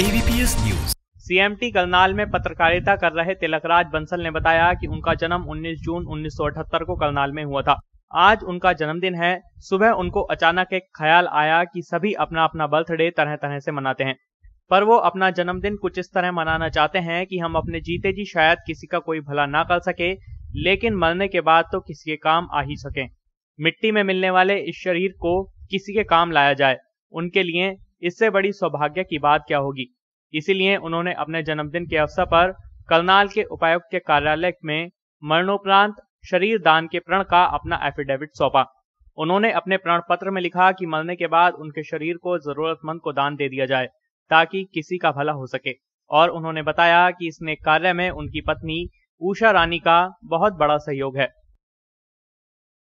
ABPS news CMT Karnal में पत्रकारिता कर रहे तिलकराज बंसल ने बताया कि उनका जन्म 19 जून 1978 को करनाल में हुआ था आज उनका जन्मदिन है सुबह उनको अचानक एक ख्याल आया कि सभी अपना अपना बर्थडे तरह तरह से मनाते हैं पर वो अपना जन्मदिन कुछ इस तरह मनाना चाहते हैं कि हम अपने जीते जी शायद किसी का कोई भला ना कर सके लेकिन मरने के बाद तो किसी के काम आ ही सके मिट्टी में मिलने वाले इस शरीर को किसी के काम लाया जाए उनके लिए इससे बड़ी सौभाग्य की बात क्या होगी इसीलिए उन्होंने अपने जन्मदिन के अवसर पर करनाल के उपायुक्त के कार्यालय में मरणोपरांत शरीर दान के प्रण का अपना एफिडेविट सौंपा उन्होंने अपने प्रण पत्र में लिखा कि मरने के बाद उनके शरीर को जरूरतमंद को दान दे दिया जाए ताकि किसी का भला हो सके और उन्होंने बताया कि इस नेक कार्य में उनकी पत्नी उषा रानी का बहुत बड़ा सहयोग है